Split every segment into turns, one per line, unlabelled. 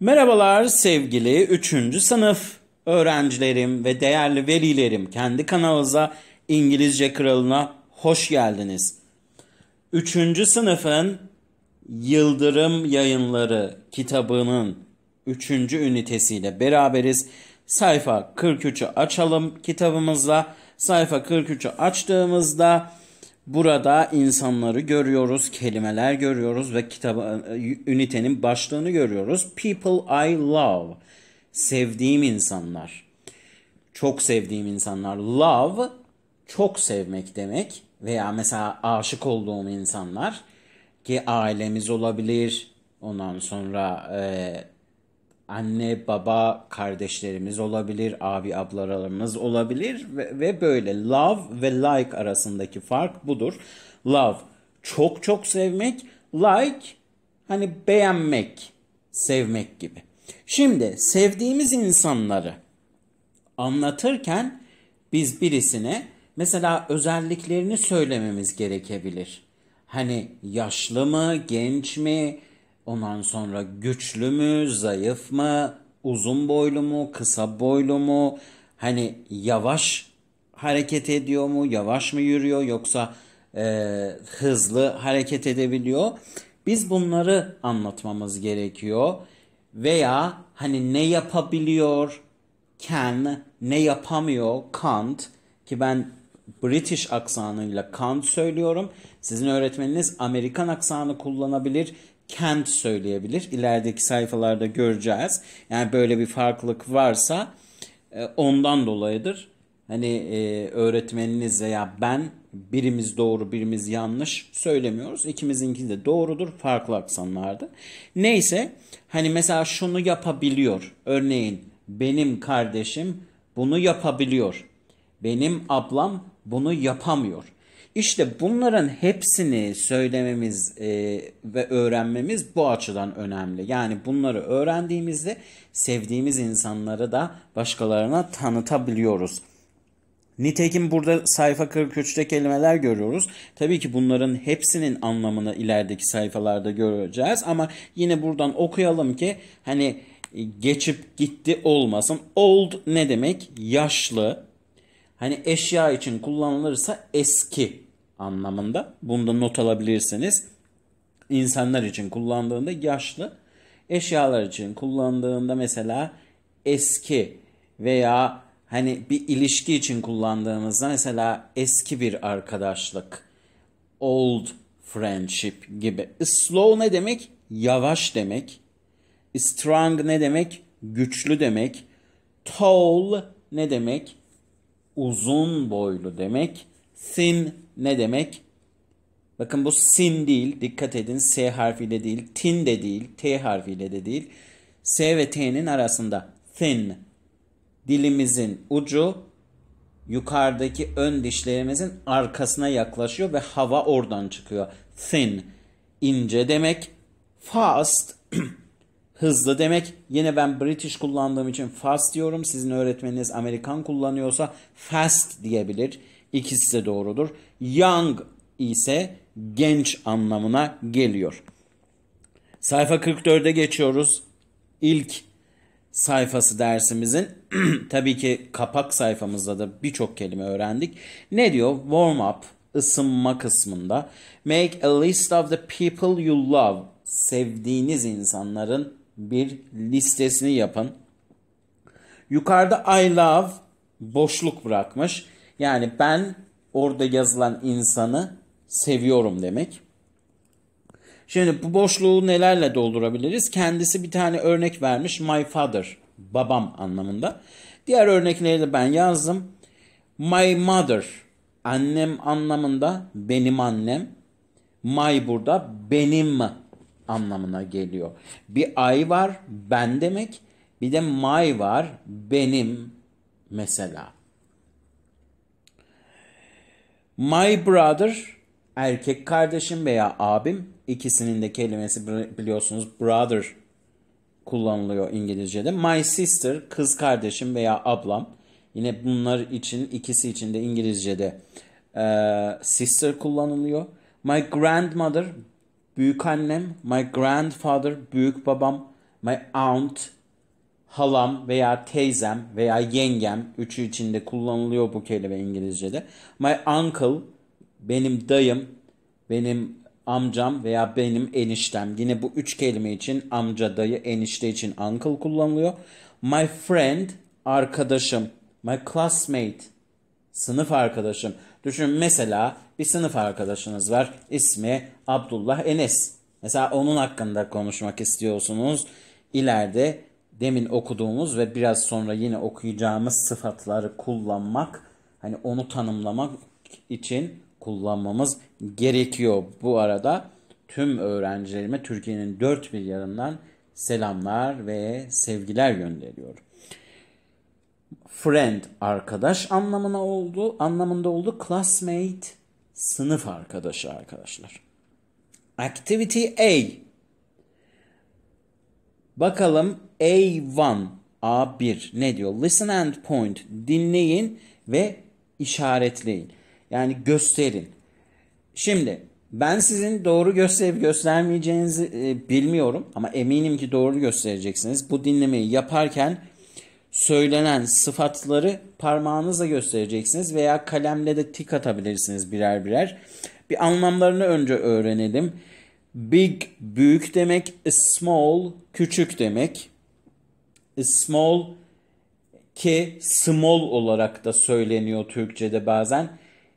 Merhabalar sevgili 3. sınıf öğrencilerim ve değerli velilerim. Kendi kanalıza İngilizce Kralı'na hoş geldiniz. 3. sınıfın Yıldırım Yayınları kitabının 3. ünitesiyle beraberiz. Sayfa 43'ü açalım kitabımızla. Sayfa 43'ü açtığımızda Burada insanları görüyoruz, kelimeler görüyoruz ve kitaba, e, ünitenin başlığını görüyoruz. People I love. Sevdiğim insanlar. Çok sevdiğim insanlar. Love çok sevmek demek veya mesela aşık olduğum insanlar ki ailemiz olabilir. Ondan sonra e, anne, baba, kardeşlerimiz olabilir, abi ablalarımız olabilir ve, ve böyle love ve like arasındaki fark budur. Love çok çok sevmek, like hani beğenmek, sevmek gibi. Şimdi sevdiğimiz insanları anlatırken biz birisine mesela özelliklerini söylememiz gerekebilir. Hani yaşlı mı, genç mi, Ondan sonra güçlü mü, zayıf mı, uzun boylu mu, kısa boylu mu? Hani yavaş hareket ediyor mu, yavaş mı yürüyor yoksa e, hızlı hareket edebiliyor? Biz bunları anlatmamız gerekiyor. Veya hani ne yapabiliyor, can, ne yapamıyor, can't ki ben British aksanıyla can't söylüyorum. Sizin öğretmeniniz Amerikan aksanı kullanabilir kent söyleyebilir. İlerideki sayfalarda göreceğiz. Yani böyle bir farklılık varsa e, ondan dolayıdır. Hani e, öğretmeniniz veya ben birimiz doğru birimiz yanlış söylemiyoruz. İkimizinki de doğrudur farklı aksanlarda. Neyse hani mesela şunu yapabiliyor. Örneğin benim kardeşim bunu yapabiliyor. Benim ablam bunu yapamıyor. İşte bunların hepsini söylememiz e, ve öğrenmemiz bu açıdan önemli. Yani bunları öğrendiğimizde sevdiğimiz insanları da başkalarına tanıtabiliyoruz. Nitekim burada sayfa 43'te kelimeler görüyoruz. Tabii ki bunların hepsinin anlamını ilerideki sayfalarda göreceğiz ama yine buradan okuyalım ki hani e, geçip gitti olmasın. Old ne demek? Yaşlı. Hani eşya için kullanılırsa eski anlamında. Bunu da not alabilirsiniz. İnsanlar için kullandığında yaşlı, eşyalar için kullandığında mesela eski veya hani bir ilişki için kullandığımızda mesela eski bir arkadaşlık, old friendship gibi. Slow ne demek? Yavaş demek. Strong ne demek? Güçlü demek. Tall ne demek? Uzun boylu demek. Thin ne demek? Bakın bu sin değil. Dikkat edin S harfiyle değil. Tin de değil. T harfiyle de değil. S ve T'nin arasında. Thin. Dilimizin ucu yukarıdaki ön dişlerimizin arkasına yaklaşıyor ve hava oradan çıkıyor. Thin. ince demek. Fast. hızlı demek. Yine ben British kullandığım için fast diyorum. Sizin öğretmeniniz Amerikan kullanıyorsa fast diyebilir. İkisi de doğrudur. Young ise genç anlamına geliyor. Sayfa 44'e geçiyoruz. İlk sayfası dersimizin tabii ki kapak sayfamızda da birçok kelime öğrendik. Ne diyor? Warm up ısınma kısmında make a list of the people you love sevdiğiniz insanların bir listesini yapın. Yukarıda I love boşluk bırakmış. Yani ben orada yazılan insanı seviyorum demek. Şimdi bu boşluğu nelerle doldurabiliriz? Kendisi bir tane örnek vermiş. My father, babam anlamında. Diğer örnekleri de ben yazdım. My mother, annem anlamında benim annem. My burada benim anlamına geliyor. Bir I var ben demek. Bir de my var benim mesela. My brother erkek kardeşim veya abim ikisinin de kelimesi biliyorsunuz brother kullanılıyor İngilizce'de. My sister kız kardeşim veya ablam. Yine bunlar için ikisi için de İngilizce'de e, sister kullanılıyor. My grandmother büyük annem, my grandfather büyük babam, my aunt halam veya teyzem veya yengem üçü içinde kullanılıyor bu kelime İngilizce'de. My uncle benim dayım, benim amcam veya benim eniştem. Yine bu üç kelime için amca, dayı, enişte için uncle kullanılıyor. My friend arkadaşım, my classmate sınıf arkadaşım. Düşünün mesela bir sınıf arkadaşınız var. İsmi Abdullah Enes. Mesela onun hakkında konuşmak istiyorsunuz. İleride demin okuduğumuz ve biraz sonra yine okuyacağımız sıfatları kullanmak, hani onu tanımlamak için kullanmamız gerekiyor. Bu arada tüm öğrencilerime Türkiye'nin dört bir yanından selamlar ve sevgiler gönderiyorum. Friend arkadaş anlamına oldu, anlamında oldu. Classmate sınıf arkadaşı arkadaşlar. Activity A Bakalım A1, A1 ne diyor? Listen and point. Dinleyin ve işaretleyin. Yani gösterin. Şimdi ben sizin doğru gösterip göstermeyeceğinizi e, bilmiyorum ama eminim ki doğru göstereceksiniz. Bu dinlemeyi yaparken söylenen sıfatları parmağınızla göstereceksiniz veya kalemle de tik atabilirsiniz birer birer. Bir anlamlarını önce öğrenelim. Big büyük demek, small küçük demek. Small ki small olarak da söyleniyor Türkçe'de bazen.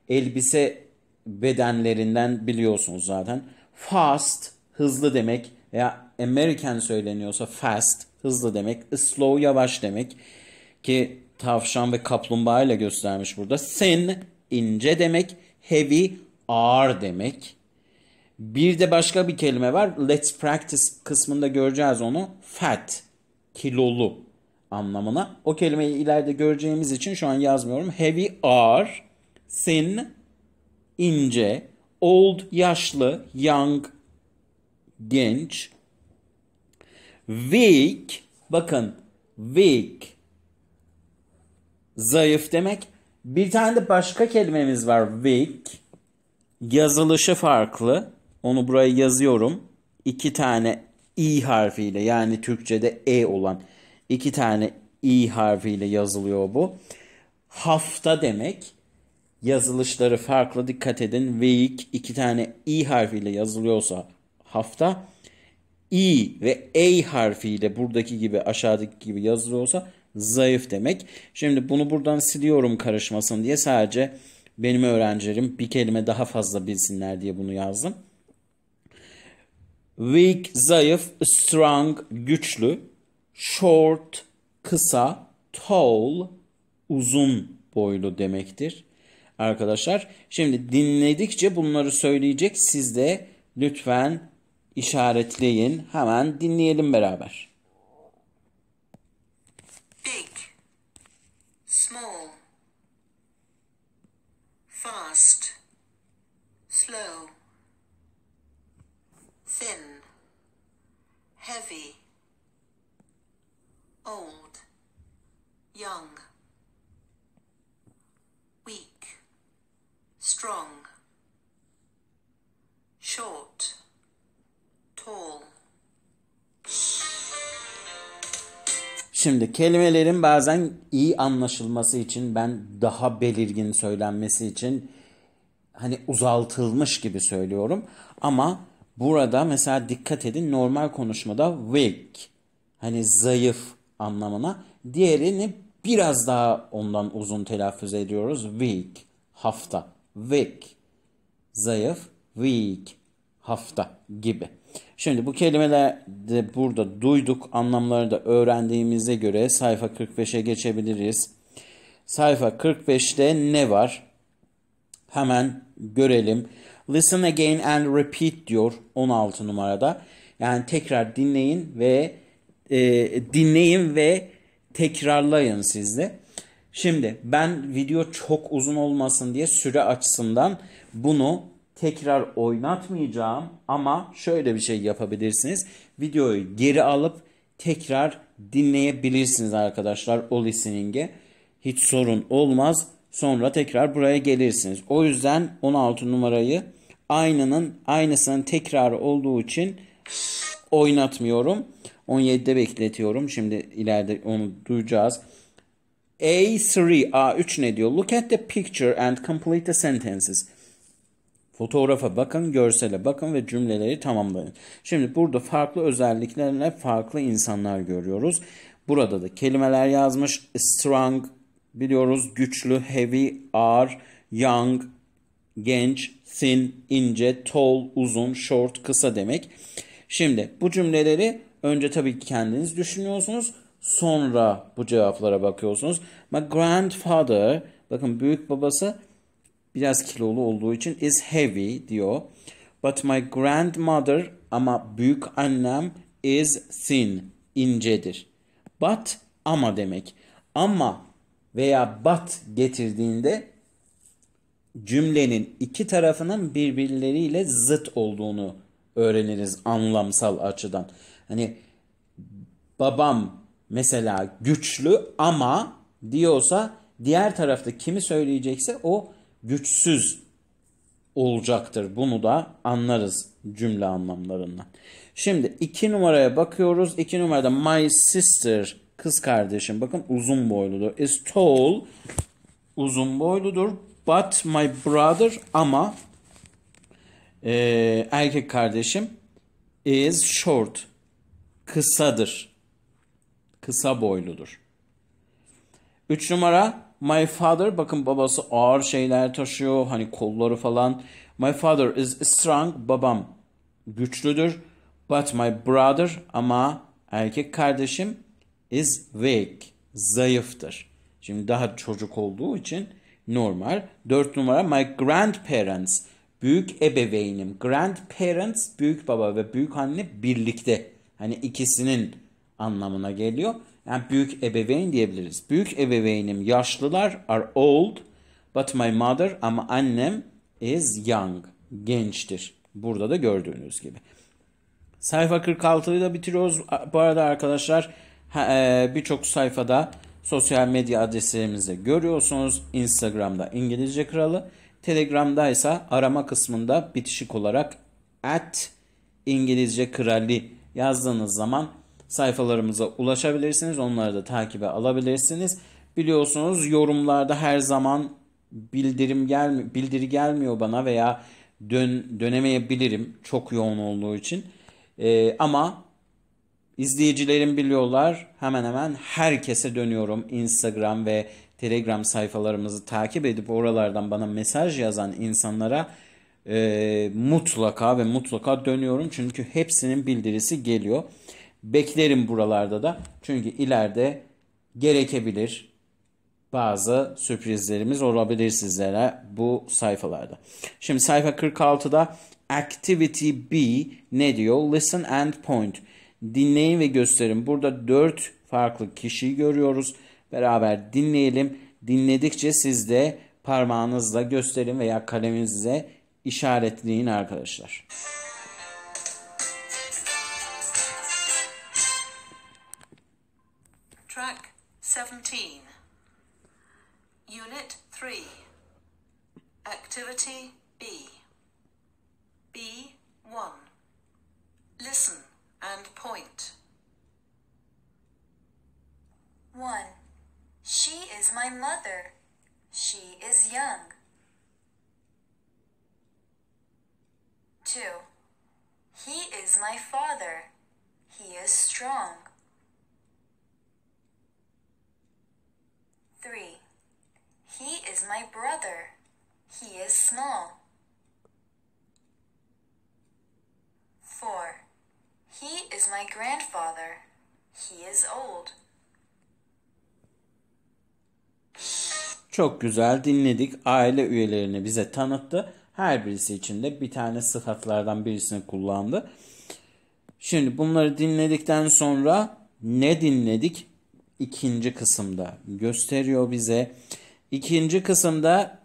Elbise bedenlerinden biliyorsunuz zaten. Fast hızlı demek veya American söyleniyorsa fast hızlı demek. Slow yavaş demek ki tavşan ve kaplumbağa ile göstermiş burada. Thin ince demek. Heavy ağır demek. Bir de başka bir kelime var. Let's practice kısmında göreceğiz onu. Fat, kilolu anlamına. O kelimeyi ileride göreceğimiz için şu an yazmıyorum. Heavy ağır, thin, ince, old, yaşlı, young, genç. Weak, bakın weak, zayıf demek. Bir tane de başka kelimemiz var weak. Yazılışı farklı. Onu buraya yazıyorum. İki tane i harfiyle yani Türkçe'de e olan iki tane i harfiyle yazılıyor bu. Hafta demek. Yazılışları farklı dikkat edin. Week iki tane i harfiyle yazılıyorsa hafta i ve e harfiyle buradaki gibi aşağıdaki gibi yazılıyorsa zayıf demek. Şimdi bunu buradan siliyorum karışmasın diye sadece benim öğrencilerim bir kelime daha fazla bilsinler diye bunu yazdım. Weak, zayıf, strong, güçlü. Short, kısa, tall, uzun boylu demektir. Arkadaşlar şimdi dinledikçe bunları söyleyecek. Siz de lütfen işaretleyin. Hemen dinleyelim beraber. Big, small, fast, slow. heavy, old, young, weak, strong, short, tall. Şimdi kelimelerin bazen iyi anlaşılması için ben daha belirgin söylenmesi için hani uzaltılmış gibi söylüyorum ama Burada mesela dikkat edin normal konuşmada weak hani zayıf anlamına. Diğerini biraz daha ondan uzun telaffuz ediyoruz. Week hafta. Week zayıf. Week hafta gibi. Şimdi bu kelimeler de burada duyduk anlamları da öğrendiğimize göre sayfa 45'e geçebiliriz. Sayfa 45'te ne var? Hemen görelim. Listen again and repeat diyor 16 numarada. Yani tekrar dinleyin ve e, dinleyin ve tekrarlayın sizde. Şimdi ben video çok uzun olmasın diye süre açısından bunu tekrar oynatmayacağım ama şöyle bir şey yapabilirsiniz. Videoyu geri alıp tekrar dinleyebilirsiniz arkadaşlar o listening'e. Hiç sorun olmaz. Sonra tekrar buraya gelirsiniz. O yüzden 16 numarayı aynanın aynasının tekrar olduğu için oynatmıyorum. 17'de bekletiyorum. Şimdi ileride onu duyacağız. A3, A3 ne diyor? Look at the picture and complete the sentences. Fotoğrafa bakın, görsele bakın ve cümleleri tamamlayın. Şimdi burada farklı özelliklerle farklı insanlar görüyoruz. Burada da kelimeler yazmış. Strong biliyoruz, güçlü, heavy, ağır, young, genç, thin, ince, tall, uzun, short, kısa demek. Şimdi bu cümleleri önce tabii ki kendiniz düşünüyorsunuz. Sonra bu cevaplara bakıyorsunuz. My grandfather, bakın büyük babası biraz kilolu olduğu için is heavy diyor. But my grandmother ama büyük annem is thin, incedir. But ama demek. Ama veya but getirdiğinde cümlenin iki tarafının birbirleriyle zıt olduğunu öğreniriz anlamsal açıdan. Hani babam mesela güçlü ama diyorsa diğer tarafta kimi söyleyecekse o güçsüz olacaktır. Bunu da anlarız cümle anlamlarından. Şimdi iki numaraya bakıyoruz. İki numarada my sister kız kardeşim bakın uzun boyludur. Is tall uzun boyludur. But my brother ama e, erkek kardeşim is short. Kısadır. Kısa boyludur. üç numara my father bakın babası ağır şeyler taşıyor hani kolları falan. My father is strong babam güçlüdür. But my brother ama erkek kardeşim is weak zayıftır. Şimdi daha çocuk olduğu için normal. 4 numara my grandparents büyük ebeveynim. Grandparents büyük baba ve büyük anne birlikte. Hani ikisinin anlamına geliyor. Yani büyük ebeveyn diyebiliriz. Büyük ebeveynim yaşlılar are old but my mother ama annem is young. Gençtir. Burada da gördüğünüz gibi. Sayfa 46'yı da bitiriyoruz. Bu arada arkadaşlar e, birçok sayfada Sosyal medya adreslerimizde görüyorsunuz. Instagram'da İngilizce Kralı. Telegram'da ise arama kısmında bitişik olarak at İngilizce Krali yazdığınız zaman sayfalarımıza ulaşabilirsiniz. Onları da takibe alabilirsiniz. Biliyorsunuz yorumlarda her zaman bildirim gelmi bildiri gelmiyor bana veya dön dönemeyebilirim çok yoğun olduğu için. Ee, ama İzleyicilerim biliyorlar hemen hemen herkese dönüyorum. Instagram ve Telegram sayfalarımızı takip edip oralardan bana mesaj yazan insanlara e, mutlaka ve mutlaka dönüyorum. Çünkü hepsinin bildirisi geliyor. Beklerim buralarda da. Çünkü ileride gerekebilir bazı sürprizlerimiz olabilir sizlere bu sayfalarda. Şimdi sayfa 46'da Activity B ne diyor? Listen and point. Dinleyin ve gösterin. Burada dört farklı kişiyi görüyoruz. Beraber dinleyelim. Dinledikçe siz de parmağınızla gösterin veya kaleminizle işaretleyin arkadaşlar. Track 17 Unit 3 Activity B B1 Listen and point. 1. She is my mother. She is young. 2. He is my father. He is strong. 3. He is my brother. He is small. 4. He is my grandfather. He is old. Çok güzel dinledik. Aile üyelerini bize tanıttı. Her birisi için de bir tane sıfatlardan birisini kullandı. Şimdi bunları dinledikten sonra ne dinledik? İkinci kısımda gösteriyor bize. İkinci kısımda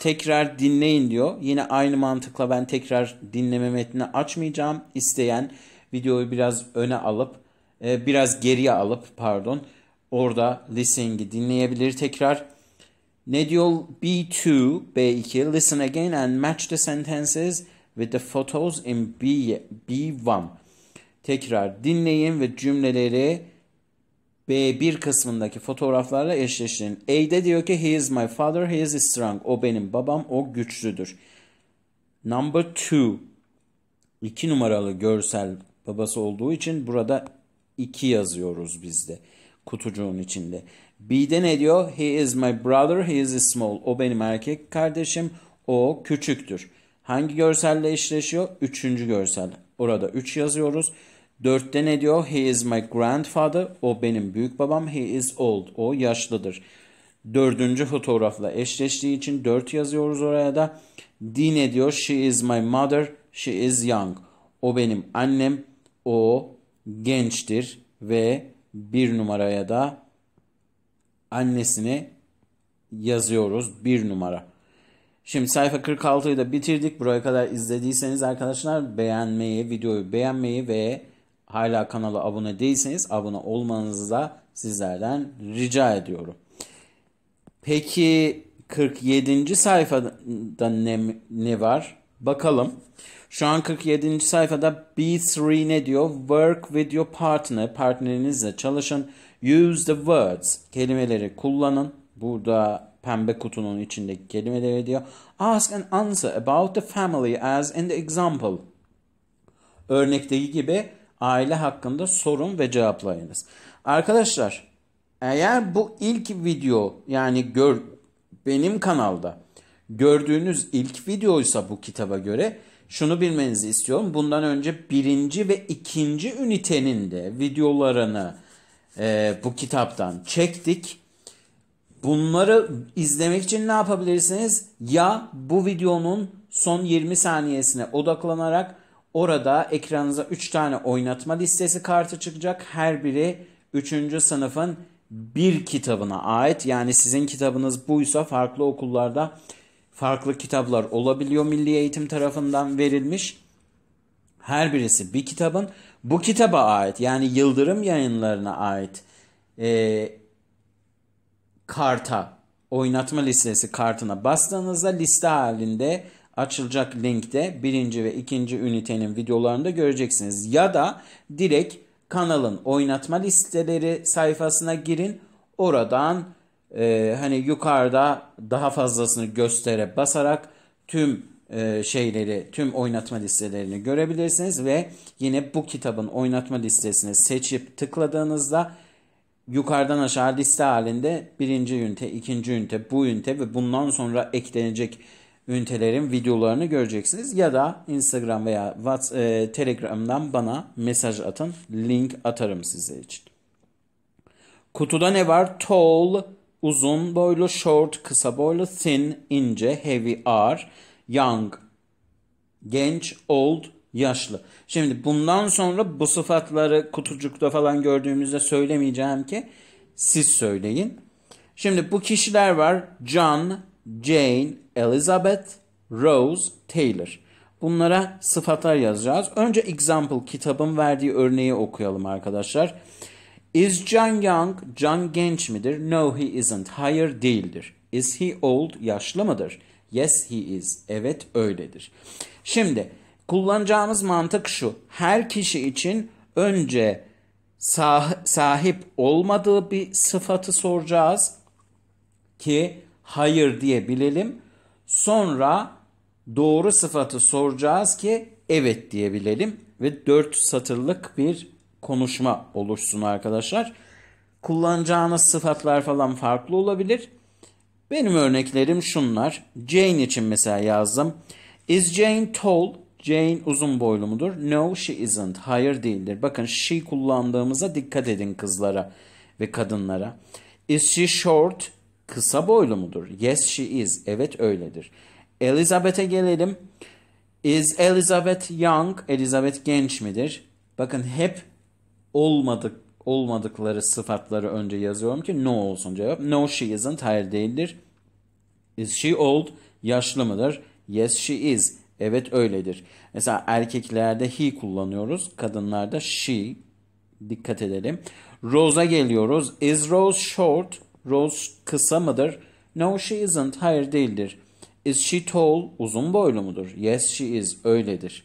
tekrar dinleyin diyor. Yine aynı mantıkla ben tekrar dinleme metnini açmayacağım. İsteyen videoyu biraz öne alıp e, biraz geriye alıp pardon orada listening'i dinleyebilir tekrar. Ne diyor B2 B2 listen again and match the sentences with the photos in B, B1. Tekrar dinleyin ve cümleleri B1 kısmındaki fotoğraflarla eşleştirin. A'de diyor ki he is my father, he is strong. O benim babam, o güçlüdür. Number 2. 2 numaralı görsel babası olduğu için burada 2 yazıyoruz bizde kutucuğun içinde. B'de ne diyor? He is my brother, he is small. O benim erkek kardeşim, o küçüktür. Hangi görselle eşleşiyor? Üçüncü görsel. Orada 3 yazıyoruz. Dörtte ne diyor? He is my grandfather. O benim büyük babam. He is old. O yaşlıdır. Dördüncü fotoğrafla eşleştiği için 4 yazıyoruz oraya da. D ne diyor? She is my mother. She is young. O benim annem o gençtir ve bir numaraya da annesini yazıyoruz. Bir numara. Şimdi sayfa 46'yı da bitirdik. Buraya kadar izlediyseniz arkadaşlar beğenmeyi, videoyu beğenmeyi ve hala kanala abone değilseniz abone olmanızı da sizlerden rica ediyorum. Peki 47. sayfada ne, ne var? Bakalım. Şu an 47. sayfada B3 ne diyor? Work with your partner. Partnerinizle çalışın. Use the words. Kelimeleri kullanın. Burada pembe kutunun içindeki kelimeleri diyor. Ask and answer about the family as in the example. Örnekteki gibi aile hakkında sorun ve cevaplayınız. Arkadaşlar eğer bu ilk video yani gör, benim kanalda gördüğünüz ilk videoysa bu kitaba göre şunu bilmenizi istiyorum. Bundan önce birinci ve ikinci ünitenin de videolarını e, bu kitaptan çektik. Bunları izlemek için ne yapabilirsiniz? Ya bu videonun son 20 saniyesine odaklanarak orada ekranınıza 3 tane oynatma listesi kartı çıkacak. Her biri 3. sınıfın bir kitabına ait. Yani sizin kitabınız buysa farklı okullarda farklı kitaplar olabiliyor Milli Eğitim tarafından verilmiş. Her birisi bir kitabın bu kitaba ait yani Yıldırım yayınlarına ait e, karta oynatma listesi kartına bastığınızda liste halinde açılacak linkte birinci ve ikinci ünitenin videolarında göreceksiniz. Ya da direkt kanalın oynatma listeleri sayfasına girin. Oradan e, hani yukarıda daha fazlasını göstere basarak tüm e, şeyleri, tüm oynatma listelerini görebilirsiniz ve yine bu kitabın oynatma listesini seçip tıkladığınızda yukarıdan aşağı liste halinde birinci ünite, ikinci ünite, bu ünite ve bundan sonra eklenecek ünitelerin videolarını göreceksiniz. Ya da Instagram veya WhatsApp, e, Telegram'dan bana mesaj atın. Link atarım size için. Kutuda ne var? Tall uzun boylu short, kısa boylu thin, ince, heavy, ağır, young, genç, old, yaşlı. Şimdi bundan sonra bu sıfatları kutucukta falan gördüğümüzde söylemeyeceğim ki siz söyleyin. Şimdi bu kişiler var. John, Jane, Elizabeth, Rose, Taylor. Bunlara sıfatlar yazacağız. Önce example kitabın verdiği örneği okuyalım arkadaşlar. Arkadaşlar. Is John Young, John genç midir? No, he isn't. Hayır, değildir. Is he old, yaşlı mıdır? Yes, he is. Evet, öyledir. Şimdi kullanacağımız mantık şu. Her kişi için önce sah sahip olmadığı bir sıfatı soracağız ki hayır diyebilelim. Sonra doğru sıfatı soracağız ki evet diyebilelim ve dört satırlık bir konuşma oluşsun arkadaşlar. Kullanacağınız sıfatlar falan farklı olabilir. Benim örneklerim şunlar. Jane için mesela yazdım. Is Jane tall? Jane uzun boylu mudur? No she isn't. Hayır değildir. Bakın she kullandığımıza dikkat edin kızlara ve kadınlara. Is she short? Kısa boylu mudur? Yes she is. Evet öyledir. Elizabeth'e gelelim. Is Elizabeth young? Elizabeth genç midir? Bakın hep olmadık olmadıkları sıfatları önce yazıyorum ki no olsun cevap. No she isn't. Hayır değildir. Is she old? Yaşlı mıdır? Yes she is. Evet öyledir. Mesela erkeklerde he kullanıyoruz. Kadınlarda she. Dikkat edelim. Rose'a geliyoruz. Is Rose short? Rose kısa mıdır? No she isn't. Hayır değildir. Is she tall? Uzun boylu mudur? Yes she is. Öyledir.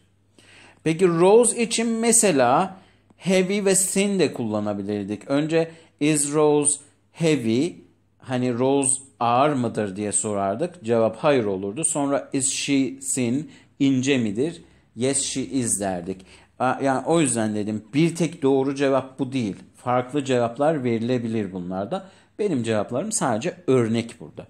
Peki Rose için mesela heavy ve thin de kullanabilirdik. Önce is Rose heavy? Hani Rose ağır mıdır diye sorardık. Cevap hayır olurdu. Sonra is she thin? ince midir? Yes she is derdik. Yani o yüzden dedim bir tek doğru cevap bu değil. Farklı cevaplar verilebilir bunlarda. Benim cevaplarım sadece örnek burada.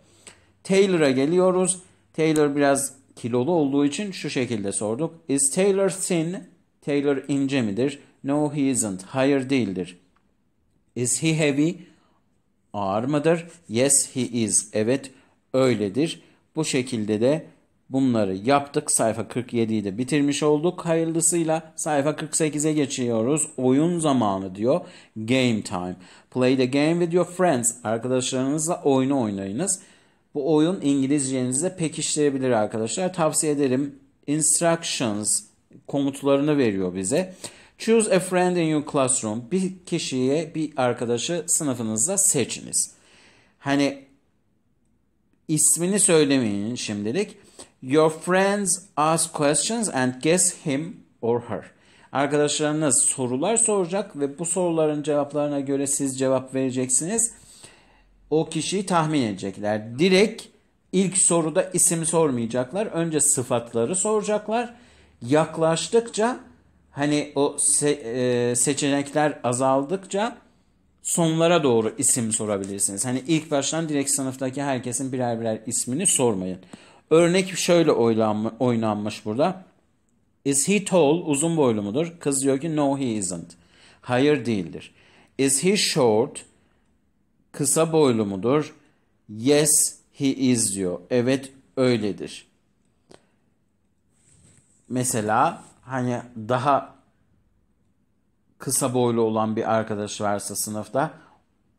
Taylor'a geliyoruz. Taylor biraz kilolu olduğu için şu şekilde sorduk. Is Taylor thin? Taylor ince midir? No he isn't. Hayır değildir. Is he heavy? Ağır mıdır? Yes he is. Evet öyledir. Bu şekilde de bunları yaptık. Sayfa 47'yi de bitirmiş olduk. Hayırlısıyla sayfa 48'e geçiyoruz. Oyun zamanı diyor. Game time. Play the game with your friends. Arkadaşlarınızla oyunu oynayınız. Bu oyun İngilizcenizi de pekiştirebilir arkadaşlar. Tavsiye ederim. Instructions komutlarını veriyor bize. Choose a friend in your classroom. Bir kişiye, bir arkadaşı sınıfınızda seçiniz. Hani ismini söylemeyin şimdilik. Your friends ask questions and guess him or her. Arkadaşlarınız sorular soracak ve bu soruların cevaplarına göre siz cevap vereceksiniz. O kişiyi tahmin edecekler. Direkt ilk soruda isim sormayacaklar. Önce sıfatları soracaklar. Yaklaştıkça hani o se e seçenekler azaldıkça sonlara doğru isim sorabilirsiniz. Hani ilk baştan direkt sınıftaki herkesin birer birer ismini sormayın. Örnek şöyle oynanmış burada. Is he tall? Uzun boylu mudur? Kız diyor ki no he isn't. Hayır değildir. Is he short? Kısa boylu mudur? Yes he is diyor. Evet öyledir. Mesela hani daha kısa boylu olan bir arkadaş varsa sınıfta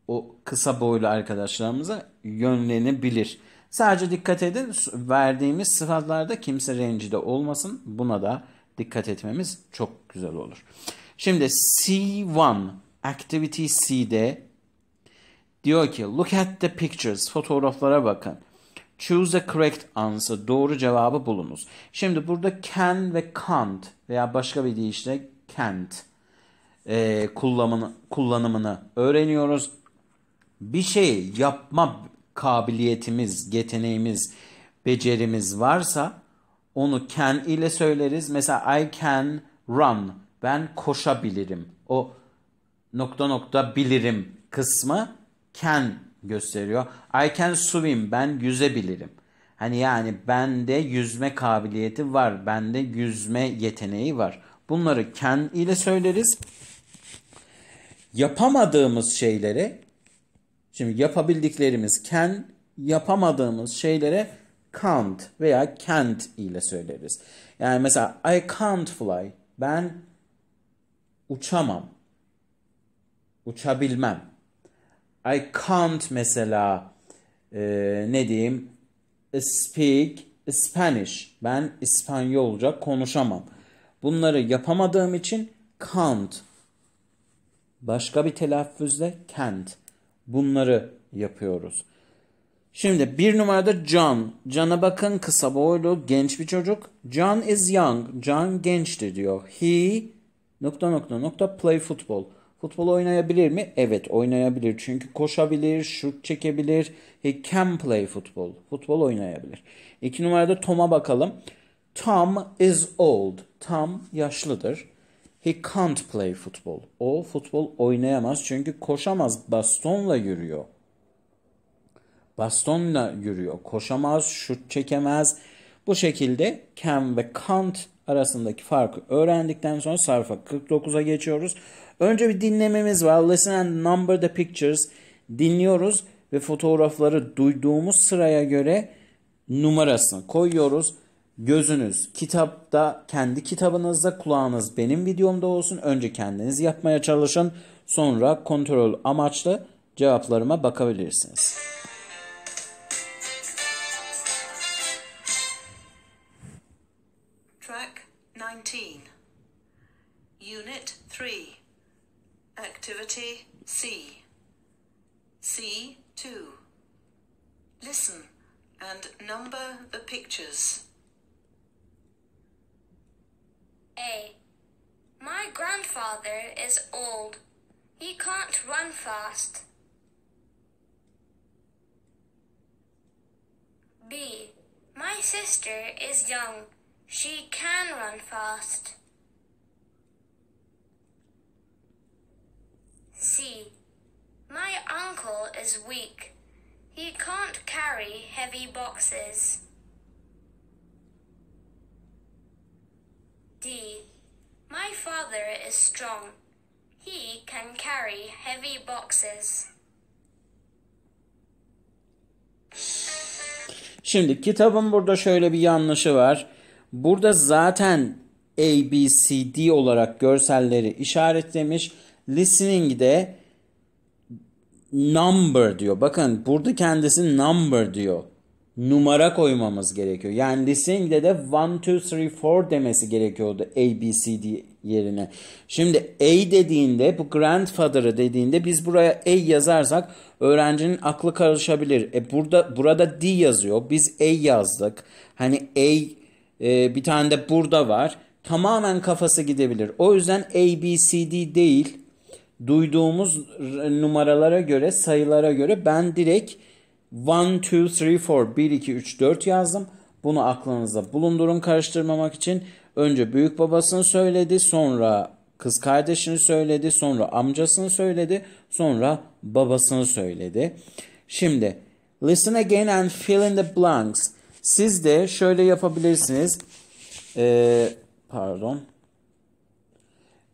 o kısa boylu arkadaşlarımıza yönlenebilir. Sadece dikkat edin verdiğimiz sıfatlarda kimse rencide olmasın. Buna da dikkat etmemiz çok güzel olur. Şimdi C1 Activity C'de diyor ki look at the pictures fotoğraflara bakın. Choose a correct answer. Doğru cevabı bulunuz. Şimdi burada can ve can't veya başka bir deyişle can't e, kullanımını, kullanımını öğreniyoruz. Bir şey yapma kabiliyetimiz, yeteneğimiz, becerimiz varsa onu can ile söyleriz. Mesela I can run. Ben koşabilirim. O nokta nokta bilirim kısmı can gösteriyor. I can swim. Ben yüzebilirim. Hani yani bende yüzme kabiliyeti var. Bende yüzme yeteneği var. Bunları can ile söyleriz. Yapamadığımız şeylere şimdi yapabildiklerimiz can yapamadığımız şeylere can't veya can't ile söyleriz. Yani mesela I can't fly. Ben uçamam. Uçabilmem. I can't mesela e, ne diyeyim speak Spanish. Ben İspanyolca konuşamam. Bunları yapamadığım için can't. Başka bir telaffuzla can't. Bunları yapıyoruz. Şimdi bir numarada John. John'a bakın kısa boylu genç bir çocuk. John is young. John gençti diyor. He nokta nokta nokta play football. Futbol oynayabilir mi? Evet oynayabilir. Çünkü koşabilir, şut çekebilir. He can play futbol. Futbol oynayabilir. İki numarada Tom'a bakalım. Tom is old. Tom yaşlıdır. He can't play futbol. O futbol oynayamaz çünkü koşamaz. Bastonla yürüyor. Bastonla yürüyor. Koşamaz, şut çekemez. Bu şekilde can ve can't arasındaki farkı öğrendikten sonra sarfa 49'a geçiyoruz. Önce bir dinlememiz var. Listen and number the pictures. Dinliyoruz ve fotoğrafları duyduğumuz sıraya göre numarasını koyuyoruz. Gözünüz kitapta, kendi kitabınızda, kulağınız benim videomda olsun. Önce kendiniz yapmaya çalışın. Sonra kontrol amaçlı cevaplarıma bakabilirsiniz. Track 19 Unit 3 Activity C. C2. Listen and number the pictures. A. My grandfather is old. He can't run fast. B. My sister is young. She can run fast. See, my uncle is weak. He can't carry heavy boxes. D. My father is strong. He can carry heavy boxes. Şimdi kitabın burada şöyle bir yanlışı var. Burada zaten A, B, C, D olarak görselleri işaretlemiş. Listening'de number diyor. Bakın burada kendisi number diyor. Numara koymamız gerekiyor. Yani listening'de de 1, 2, 3, 4 demesi gerekiyordu A, B, C, D yerine. Şimdi A dediğinde bu grandfather'ı dediğinde biz buraya A yazarsak öğrencinin aklı karışabilir. E burada burada D yazıyor. Biz A yazdık. Hani A e, bir tane de burada var. Tamamen kafası gidebilir. O yüzden A, B, C, D değil duyduğumuz numaralara göre, sayılara göre ben direkt 1, 2, 3, 4, 1, 2, 3, 4 yazdım. Bunu aklınızda bulundurun karıştırmamak için. Önce büyük babasını söyledi, sonra kız kardeşini söyledi, sonra amcasını söyledi, sonra babasını söyledi. Şimdi listen again and fill in the blanks. Siz de şöyle yapabilirsiniz. Ee, pardon.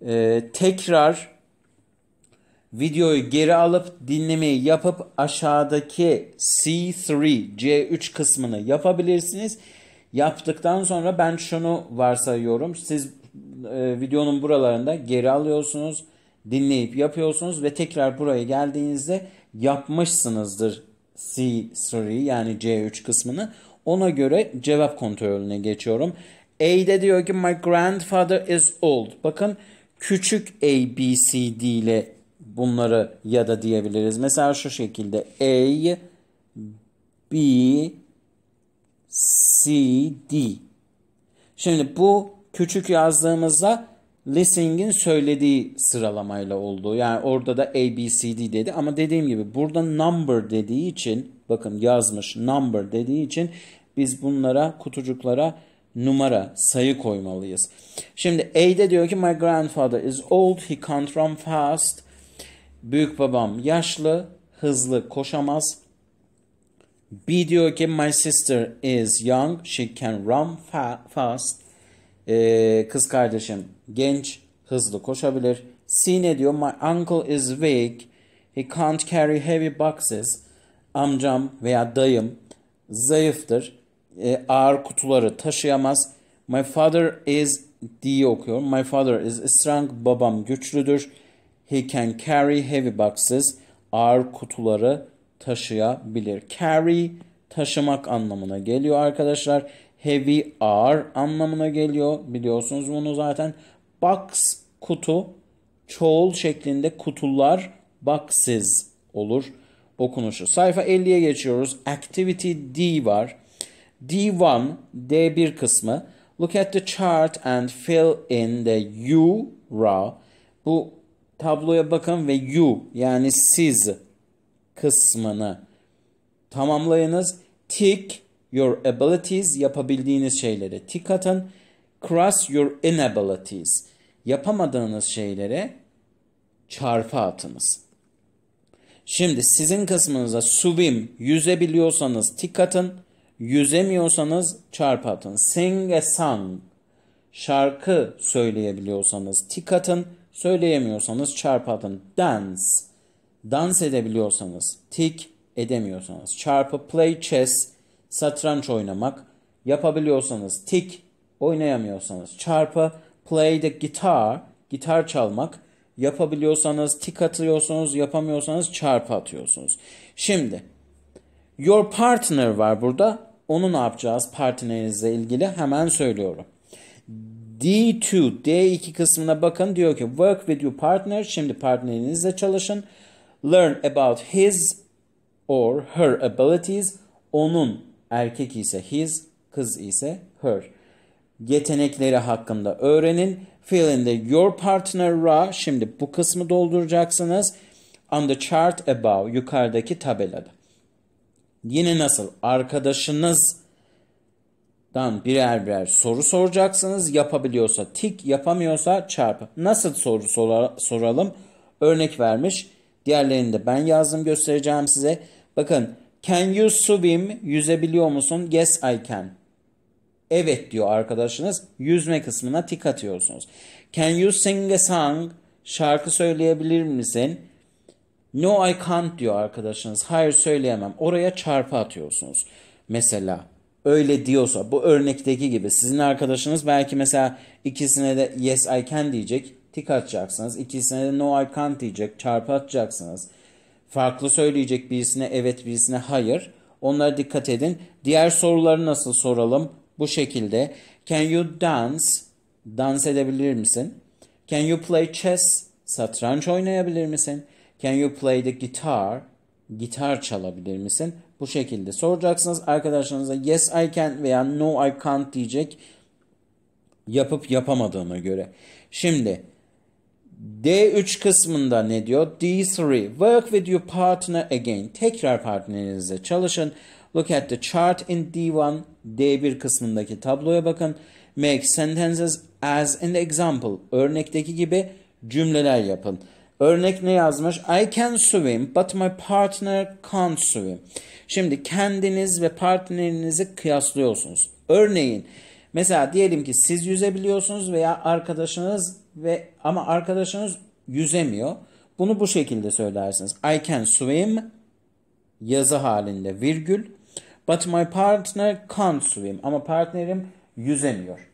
Ee, tekrar videoyu geri alıp dinlemeyi yapıp aşağıdaki C3, C3 kısmını yapabilirsiniz. Yaptıktan sonra ben şunu varsayıyorum. Siz e, videonun buralarında geri alıyorsunuz, dinleyip yapıyorsunuz ve tekrar buraya geldiğinizde yapmışsınızdır C3 yani C3 kısmını. Ona göre cevap kontrolüne geçiyorum. A'de diyor ki my grandfather is old. Bakın küçük A, B, C, D ile bunları ya da diyebiliriz. Mesela şu şekilde A, B, C, D. Şimdi bu küçük yazdığımızda Lessing'in söylediği sıralamayla oldu. Yani orada da A, B, C, D dedi ama dediğim gibi burada number dediği için bakın yazmış number dediği için biz bunlara kutucuklara numara, sayı koymalıyız. Şimdi A'de diyor ki my grandfather is old, he can't run fast. Büyük babam yaşlı, hızlı koşamaz. B diyor ki my sister is young, she can run fa fast. Ee, kız kardeşim genç, hızlı koşabilir. C ne diyor? My uncle is weak, he can't carry heavy boxes. Amcam veya dayım zayıftır, ee, ağır kutuları taşıyamaz. My father is diye okuyorum. My father is strong. Babam güçlüdür. He can carry heavy boxes. Ağır kutuları taşıyabilir. Carry taşımak anlamına geliyor arkadaşlar. Heavy ağır anlamına geliyor. Biliyorsunuz bunu zaten. Box kutu çoğul şeklinde kutular boxes olur okunuşu. Sayfa 50'ye geçiyoruz. Activity D var. D1, D1 kısmı. Look at the chart and fill in the U raw. Bu tabloya bakın ve you yani siz kısmını tamamlayınız. Tick your abilities yapabildiğiniz şeylere tik atın. Cross your inabilities yapamadığınız şeylere çarpı atınız. Şimdi sizin kısmınıza swim yüzebiliyorsanız tik atın. Yüzemiyorsanız çarpı atın. Sing a song şarkı söyleyebiliyorsanız tik atın Söyleyemiyorsanız çarpı Dance. Dans edebiliyorsanız. Tik edemiyorsanız. Çarpı play chess. Satranç oynamak. Yapabiliyorsanız. Tik oynayamıyorsanız. Çarpı play the guitar. Gitar çalmak. Yapabiliyorsanız tik atıyorsunuz. Yapamıyorsanız çarpı atıyorsunuz. Şimdi your partner var burada. Onu ne yapacağız partnerinizle ilgili hemen söylüyorum. D2, D2 kısmına bakın. Diyor ki work with your partner. Şimdi partnerinizle çalışın. Learn about his or her abilities. Onun erkek ise his, kız ise her. Yetenekleri hakkında öğrenin. Fill in the your partner ra. Şimdi bu kısmı dolduracaksınız. On the chart above yukarıdaki tabelada. Yine nasıl arkadaşınız dan birer birer soru soracaksınız. Yapabiliyorsa tik, yapamıyorsa çarp. Nasıl soru soralım? Örnek vermiş. Diğerlerini de ben yazdım göstereceğim size. Bakın can you swim? Yüzebiliyor musun? Yes I can. Evet diyor arkadaşınız. Yüzme kısmına tik atıyorsunuz. Can you sing a song? Şarkı söyleyebilir misin? No I can't diyor arkadaşınız. Hayır söyleyemem. Oraya çarpı atıyorsunuz. Mesela öyle diyorsa bu örnekteki gibi sizin arkadaşınız belki mesela ikisine de yes I can diyecek tik atacaksınız. İkisine de no I can't diyecek çarpı atacaksınız. Farklı söyleyecek birisine evet birisine hayır. Onlara dikkat edin. Diğer soruları nasıl soralım? Bu şekilde. Can you dance? Dans edebilir misin? Can you play chess? Satranç oynayabilir misin? Can you play the guitar? Gitar çalabilir misin? Bu şekilde soracaksınız. Arkadaşlarınıza yes I can veya no I can't diyecek. Yapıp yapamadığına göre. Şimdi D3 kısmında ne diyor? D3. Work with your partner again. Tekrar partnerinizle çalışın. Look at the chart in D1. D1 kısmındaki tabloya bakın. Make sentences as an example. Örnekteki gibi cümleler yapın. Örnek ne yazmış? I can swim but my partner can't swim. Şimdi kendiniz ve partnerinizi kıyaslıyorsunuz. Örneğin mesela diyelim ki siz yüzebiliyorsunuz veya arkadaşınız ve ama arkadaşınız yüzemiyor. Bunu bu şekilde söylersiniz. I can swim yazı halinde virgül. But my partner can't swim. Ama partnerim yüzemiyor.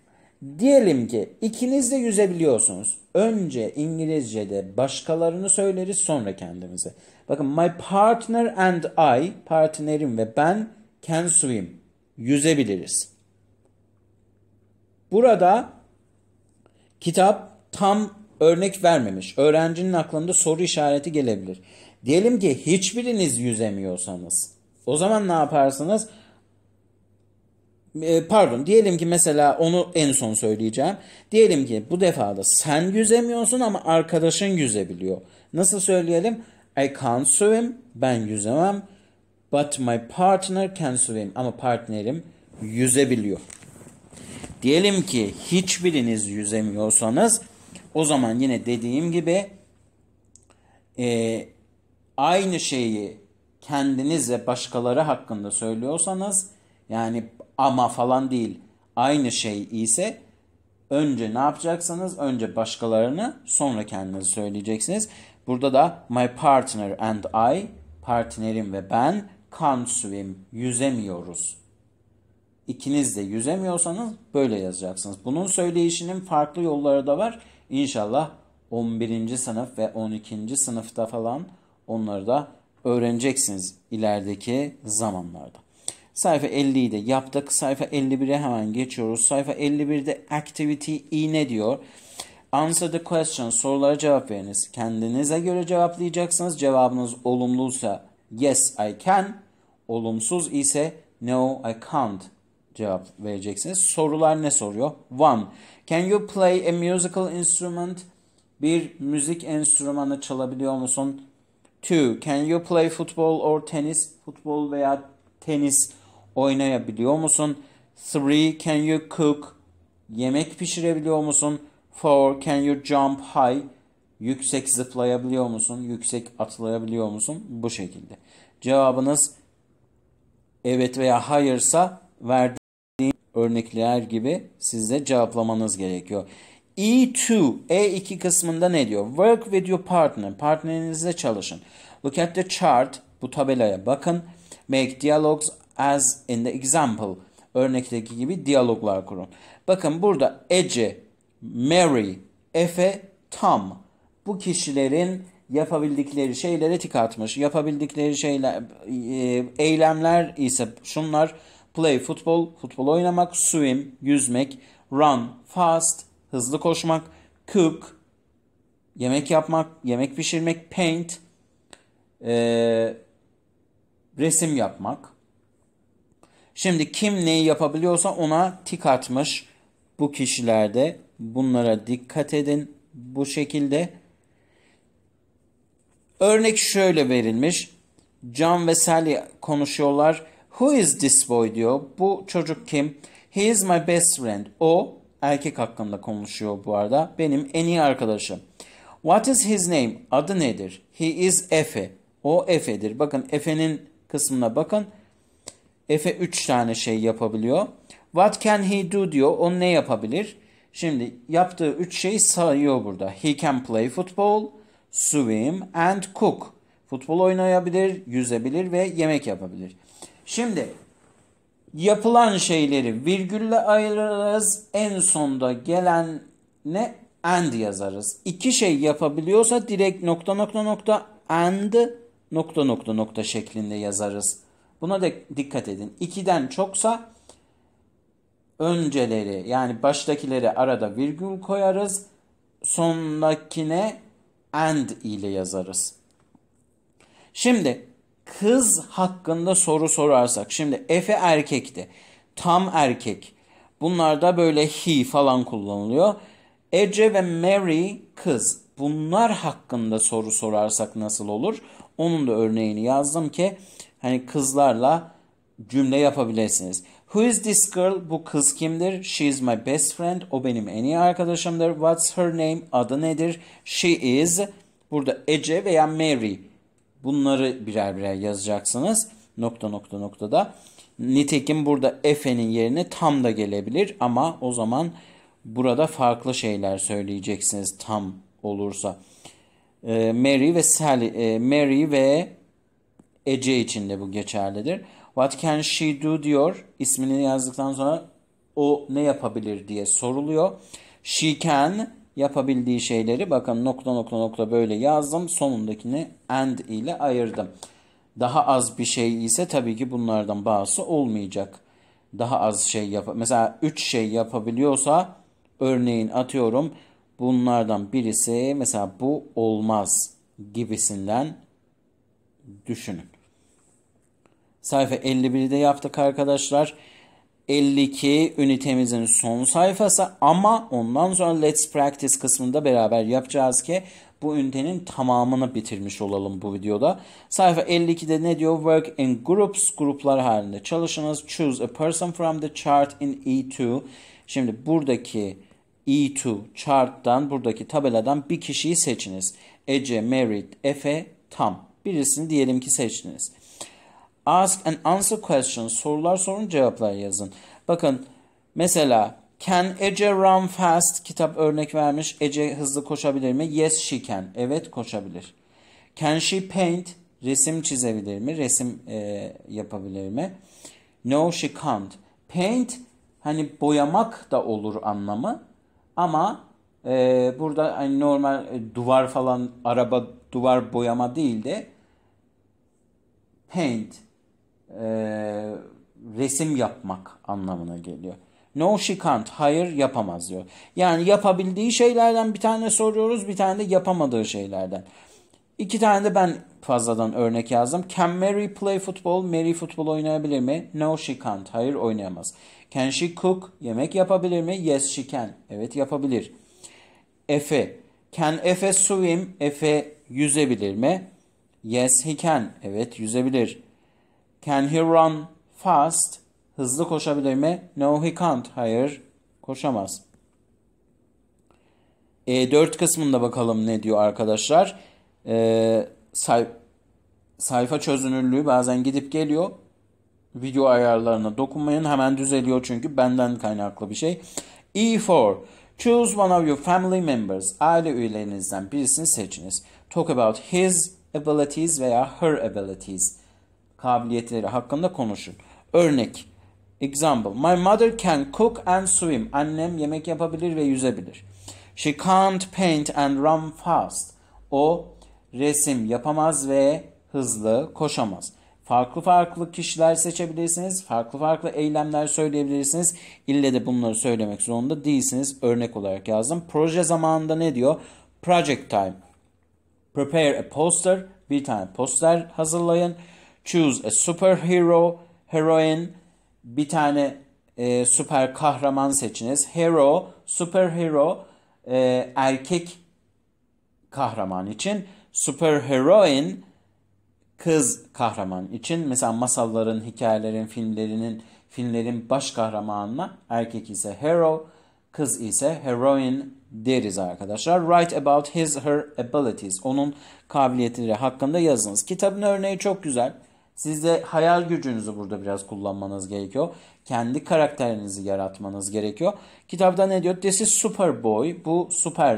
Diyelim ki ikiniz de yüzebiliyorsunuz. Önce İngilizce'de başkalarını söyleriz sonra kendimize. Bakın my partner and I, partnerim ve ben can swim, yüzebiliriz. Burada kitap tam örnek vermemiş. Öğrencinin aklında soru işareti gelebilir. Diyelim ki hiçbiriniz yüzemiyorsanız o zaman ne yaparsınız? e, pardon diyelim ki mesela onu en son söyleyeceğim. Diyelim ki bu defa da sen yüzemiyorsun ama arkadaşın yüzebiliyor. Nasıl söyleyelim? I can't swim. Ben yüzemem. But my partner can swim. Ama partnerim yüzebiliyor. Diyelim ki hiçbiriniz yüzemiyorsanız o zaman yine dediğim gibi e, aynı şeyi kendiniz ve başkaları hakkında söylüyorsanız yani ama falan değil. Aynı şey ise önce ne yapacaksanız Önce başkalarını sonra kendinizi söyleyeceksiniz. Burada da my partner and I, partnerim ve ben can't swim, yüzemiyoruz. İkiniz de yüzemiyorsanız böyle yazacaksınız. Bunun söyleyişinin farklı yolları da var. İnşallah 11. sınıf ve 12. sınıfta falan onları da öğreneceksiniz ilerideki zamanlarda. Sayfa 50'yi de yaptık. Sayfa 51'e hemen geçiyoruz. Sayfa 51'de activity i ne diyor? Answer the question. Sorulara cevap veriniz. Kendinize göre cevaplayacaksınız. Cevabınız olumluysa yes I can. Olumsuz ise no I can't cevap vereceksiniz. Sorular ne soruyor? 1. Can you play a musical instrument? Bir müzik enstrümanı çalabiliyor musun? 2. Can you play football or tennis? Futbol veya tenis Oynayabiliyor musun? 3. Can you cook? Yemek pişirebiliyor musun? 4. Can you jump high? Yüksek zıplayabiliyor musun? Yüksek atlayabiliyor musun? Bu şekilde. Cevabınız evet veya hayırsa verdiğim örnekler gibi sizde cevaplamanız gerekiyor. E2, E2 kısmında ne diyor? Work with your partner. Partnerinizle çalışın. Look at the chart. Bu tabelaya bakın. Make dialogues as in the example. Örnekteki gibi diyaloglar kurun. Bakın burada Ece, Mary, Efe, Tom Bu kişilerin yapabildikleri şeylere tik atmış. Yapabildikleri şeyler, e, eylemler ise şunlar. Play futbol, futbol oynamak, swim, yüzmek, run, fast, hızlı koşmak, cook, yemek yapmak, yemek pişirmek, paint, e, resim yapmak. Şimdi kim neyi yapabiliyorsa ona tik atmış bu kişilerde. Bunlara dikkat edin bu şekilde. Örnek şöyle verilmiş. John ve Sally konuşuyorlar. Who is this boy diyor. Bu çocuk kim? He is my best friend. O erkek hakkında konuşuyor bu arada. Benim en iyi arkadaşım. What is his name? Adı nedir? He is Efe. O Efe'dir. Bakın Efe'nin kısmına bakın. Efe 3 tane şey yapabiliyor. What can he do diyor. O ne yapabilir? Şimdi yaptığı 3 şeyi sayıyor burada. He can play football, swim and cook. Futbol oynayabilir, yüzebilir ve yemek yapabilir. Şimdi yapılan şeyleri virgülle ayırırız. En sonda gelen ne? And yazarız. İki şey yapabiliyorsa direkt nokta nokta nokta and nokta nokta nokta şeklinde yazarız. Buna da dikkat edin. 2'den çoksa önceleri yani baştakileri arada virgül koyarız. Sondakine and ile yazarız. Şimdi kız hakkında soru sorarsak. Şimdi Efe erkekti. Tam erkek. Bunlarda böyle he falan kullanılıyor. Ece ve Mary kız. Bunlar hakkında soru sorarsak nasıl olur? Onun da örneğini yazdım ki hani kızlarla cümle yapabilirsiniz. Who is this girl? Bu kız kimdir? She is my best friend. O benim en iyi arkadaşımdır. What's her name? Adı nedir? She is. Burada Ece veya Mary. Bunları birer birer yazacaksınız. Nokta nokta noktada. Nitekim burada Efe'nin yerine tam da gelebilir ama o zaman burada farklı şeyler söyleyeceksiniz tam olursa. Ee, Mary ve Sally, e, Mary ve Ece için de bu geçerlidir. What can she do diyor. İsmini yazdıktan sonra o ne yapabilir diye soruluyor. She can yapabildiği şeyleri bakın nokta nokta nokta böyle yazdım. Sonundakini and ile ayırdım. Daha az bir şey ise tabii ki bunlardan bazısı olmayacak. Daha az şey yap mesela 3 şey yapabiliyorsa örneğin atıyorum bunlardan birisi mesela bu olmaz gibisinden düşünün. Sayfa 51'de yaptık arkadaşlar. 52 ünitemizin son sayfası ama ondan sonra Let's Practice kısmında beraber yapacağız ki bu ünitenin tamamını bitirmiş olalım bu videoda. Sayfa 52'de ne diyor? Work in groups, gruplar halinde çalışınız. Choose a person from the chart in E2. Şimdi buradaki E2 chart'tan, buradaki tabeladan bir kişiyi seçiniz. Ece, Merit, Efe, Tam. Birisini diyelim ki seçtiniz. Ask and answer questions. Sorular sorun cevaplar yazın. Bakın mesela Can Ece run fast? Kitap örnek vermiş. Ece hızlı koşabilir mi? Yes she can. Evet koşabilir. Can she paint? Resim çizebilir mi? Resim e, yapabilir mi? No she can't. Paint hani boyamak da olur anlamı. Ama e, burada hani normal e, duvar falan araba duvar boyama değil de paint e, resim yapmak anlamına geliyor. No she can't. Hayır yapamaz diyor. Yani yapabildiği şeylerden bir tane soruyoruz bir tane de yapamadığı şeylerden. İki tane de ben fazladan örnek yazdım. Can Mary play football? Mary futbol oynayabilir mi? No she can't. Hayır oynayamaz. Can she cook? Yemek yapabilir mi? Yes she can. Evet yapabilir. Efe. Can Efe swim? Efe yüzebilir mi? Yes he can. Evet yüzebilir. Can he run fast? Hızlı koşabilir mi? No he can't. Hayır koşamaz. E4 kısmında bakalım ne diyor arkadaşlar. E, say sayfa çözünürlüğü bazen gidip geliyor. Video ayarlarına dokunmayın. Hemen düzeliyor çünkü benden kaynaklı bir şey. E4. Choose one of your family members. Aile üyelerinizden birisini seçiniz. Talk about his abilities veya her abilities kabiliyetleri hakkında konuşun. Örnek, example, my mother can cook and swim. Annem yemek yapabilir ve yüzebilir. She can't paint and run fast. O resim yapamaz ve hızlı koşamaz. Farklı farklı kişiler seçebilirsiniz. Farklı farklı eylemler söyleyebilirsiniz. İlle de bunları söylemek zorunda değilsiniz. Örnek olarak yazdım. Proje zamanında ne diyor? Project time. Prepare a poster. Bir tane poster hazırlayın. Choose a superhero, heroine. Bir tane e, süper kahraman seçiniz. Hero, superhero e, erkek kahraman için. Superheroine kız kahraman için. Mesela masalların, hikayelerin, filmlerinin, filmlerin baş kahramanına erkek ise hero, kız ise heroine deriz arkadaşlar. Write about his her abilities. Onun kabiliyetleri hakkında yazınız. Kitabın örneği çok güzel. Siz de hayal gücünüzü burada biraz kullanmanız gerekiyor. Kendi karakterinizi yaratmanız gerekiyor. Kitapta ne diyor? This is Superboy. Bu süper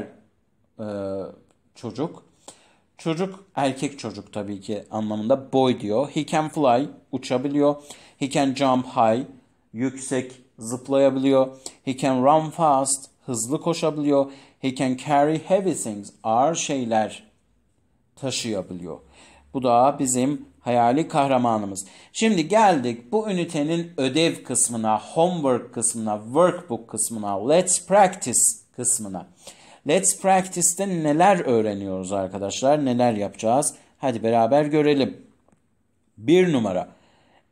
e, çocuk. Çocuk erkek çocuk tabii ki anlamında boy diyor. He can fly uçabiliyor. He can jump high yüksek zıplayabiliyor. He can run fast hızlı koşabiliyor. He can carry heavy things ağır şeyler taşıyabiliyor. Bu da bizim hayali kahramanımız. Şimdi geldik bu ünitenin ödev kısmına, homework kısmına, workbook kısmına, let's practice kısmına. Let's practice'te neler öğreniyoruz arkadaşlar? Neler yapacağız? Hadi beraber görelim. Bir numara.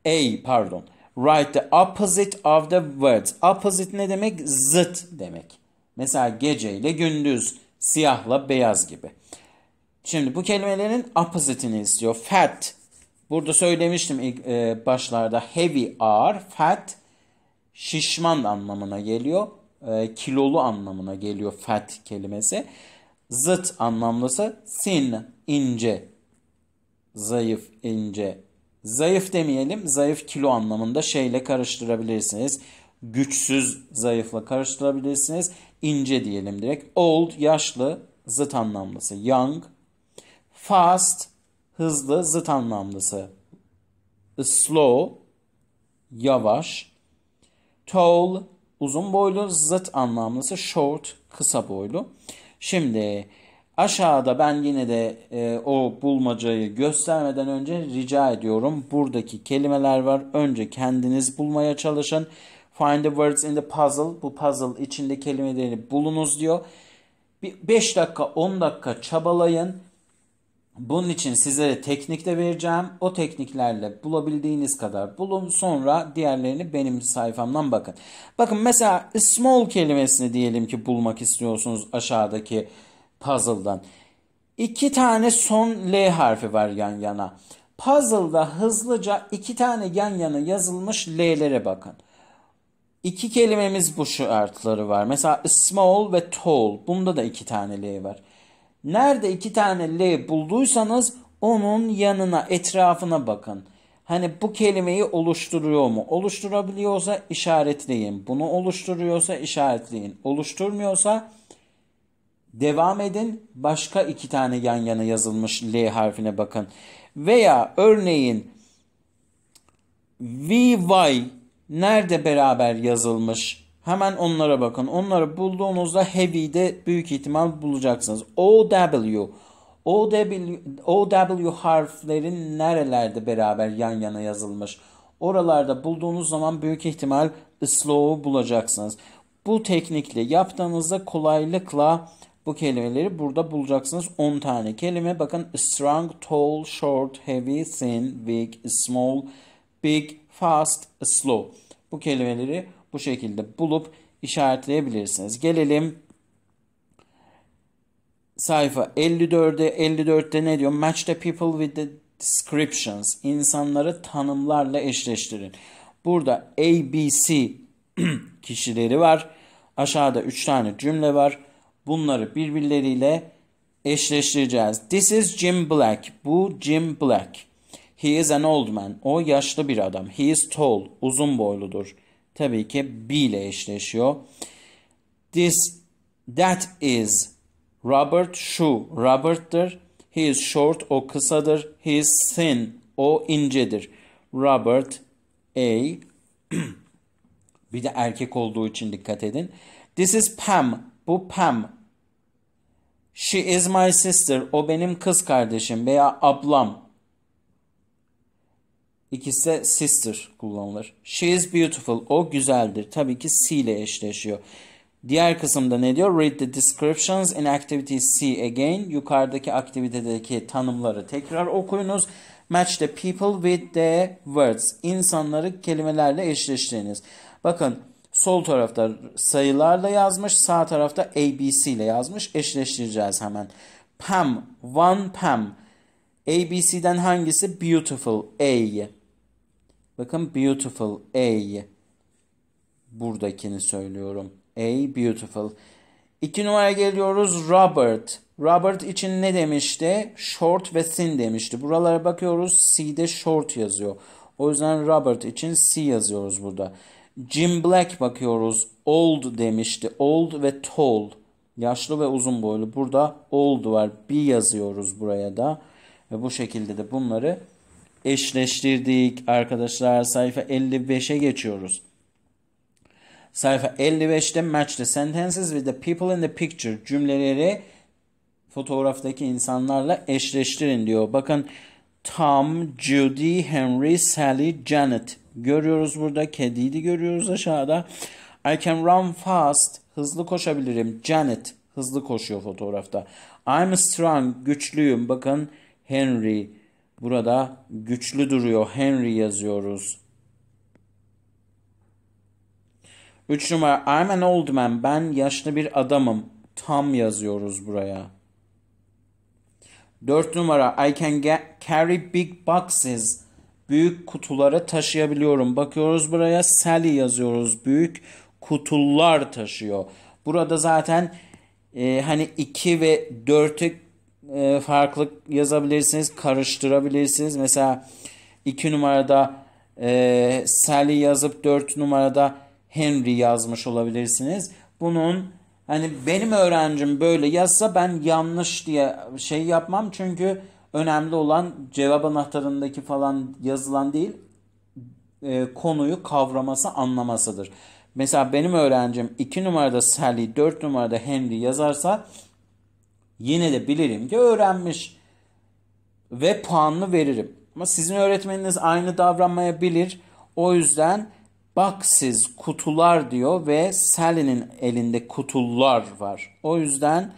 A pardon. Write the opposite of the words. Opposite ne demek? Zıt demek. Mesela gece ile gündüz, siyahla beyaz gibi. Şimdi bu kelimelerin opposite'ini istiyor. Fat. Burada söylemiştim ilk e, başlarda heavy ağır, fat şişman anlamına geliyor. E, kilolu anlamına geliyor fat kelimesi. Zıt anlamlısı thin, ince, zayıf, ince. Zayıf demeyelim, zayıf kilo anlamında şeyle karıştırabilirsiniz. Güçsüz zayıfla karıştırabilirsiniz. İnce diyelim direkt. Old, yaşlı, zıt anlamlısı. Young, Fast hızlı zıt anlamlısı. Slow yavaş. Tall uzun boylu zıt anlamlısı. Short kısa boylu. Şimdi aşağıda ben yine de e, o bulmacayı göstermeden önce rica ediyorum. Buradaki kelimeler var. Önce kendiniz bulmaya çalışın. Find the words in the puzzle. Bu puzzle içinde kelimeleri bulunuz diyor. Bir 5 dakika 10 dakika çabalayın. Bunun için size teknik de vereceğim. O tekniklerle bulabildiğiniz kadar bulun. Sonra diğerlerini benim sayfamdan bakın. Bakın mesela small kelimesini diyelim ki bulmak istiyorsunuz aşağıdaki puzzle'dan. İki tane son L harfi var yan yana. Puzzle'da hızlıca iki tane yan yana yazılmış L'lere bakın. İki kelimemiz bu şartları var. Mesela small ve tall. Bunda da iki tane L var. Nerede iki tane L bulduysanız onun yanına etrafına bakın. Hani bu kelimeyi oluşturuyor mu? Oluşturabiliyorsa işaretleyin. Bunu oluşturuyorsa işaretleyin. Oluşturmuyorsa devam edin. Başka iki tane yan yana yazılmış L harfine bakın. Veya örneğin VY nerede beraber yazılmış? Hemen onlara bakın. Onları bulduğunuzda heavy'de büyük ihtimal bulacaksınız. OW. OW, OW harflerin nerelerde beraber yan yana yazılmış? Oralarda bulduğunuz zaman büyük ihtimal slow'u bulacaksınız. Bu teknikle yaptığınızda kolaylıkla bu kelimeleri burada bulacaksınız. 10 tane kelime. Bakın strong, tall, short, heavy, thin, big, small, big, fast, slow. Bu kelimeleri bu şekilde bulup işaretleyebilirsiniz. Gelelim sayfa 54'e 54'te ne diyor? Match the people with the descriptions. İnsanları tanımlarla eşleştirin. Burada ABC kişileri var. Aşağıda 3 tane cümle var. Bunları birbirleriyle eşleştireceğiz. This is Jim Black. Bu Jim Black. He is an old man. O yaşlı bir adam. He is tall. Uzun boyludur tabii ki be ile eşleşiyor. This that is Robert şu Robert'tır. He is short o kısadır. He is thin o incedir. Robert A bir de erkek olduğu için dikkat edin. This is Pam. Bu Pam. She is my sister. O benim kız kardeşim veya ablam. İkisi de sister kullanılır. She is beautiful. O güzeldir. Tabii ki C ile eşleşiyor. Diğer kısımda ne diyor? Read the descriptions in activity C again. Yukarıdaki aktivitedeki tanımları tekrar okuyunuz. Match the people with the words. İnsanları kelimelerle eşleştiriniz. Bakın sol tarafta sayılarla yazmış, sağ tarafta ABC ile yazmış. Eşleştireceğiz hemen. Pam, one Pam. ABC'den hangisi? Beautiful, A'yi. Bakın beautiful A. Buradakini söylüyorum. A beautiful. İki numara geliyoruz Robert. Robert için ne demişti? Short ve thin demişti. Buralara bakıyoruz C'de short yazıyor. O yüzden Robert için C yazıyoruz burada. Jim Black bakıyoruz. Old demişti. Old ve tall. Yaşlı ve uzun boylu. Burada old var. B yazıyoruz buraya da. Ve bu şekilde de bunları eşleştirdik arkadaşlar. Sayfa 55'e geçiyoruz. Sayfa 55'te match the sentences with the people in the picture cümleleri fotoğraftaki insanlarla eşleştirin diyor. Bakın Tom, Judy, Henry, Sally, Janet. Görüyoruz burada. Kediyi de görüyoruz aşağıda. I can run fast. Hızlı koşabilirim. Janet hızlı koşuyor fotoğrafta. I'm strong. Güçlüyüm. Bakın Henry. Burada güçlü duruyor. Henry yazıyoruz. 3 numara I'm an old man. Ben yaşlı bir adamım. Tam yazıyoruz buraya. 4 numara I can get, carry big boxes. Büyük kutuları taşıyabiliyorum. Bakıyoruz buraya Sally yazıyoruz. Büyük kutular taşıyor. Burada zaten e, hani 2 ve 4'ü e, ee, farklı yazabilirsiniz, karıştırabilirsiniz. Mesela 2 numarada e, Sally yazıp 4 numarada Henry yazmış olabilirsiniz. Bunun hani benim öğrencim böyle yazsa ben yanlış diye şey yapmam çünkü önemli olan cevap anahtarındaki falan yazılan değil e, konuyu kavraması anlamasıdır. Mesela benim öğrencim 2 numarada Sally 4 numarada Henry yazarsa Yine de bilirim ki öğrenmiş ve puanlı veririm. Ama sizin öğretmeniniz aynı davranmayabilir. O yüzden bak siz kutular diyor ve Sally'nin elinde kutular var. O yüzden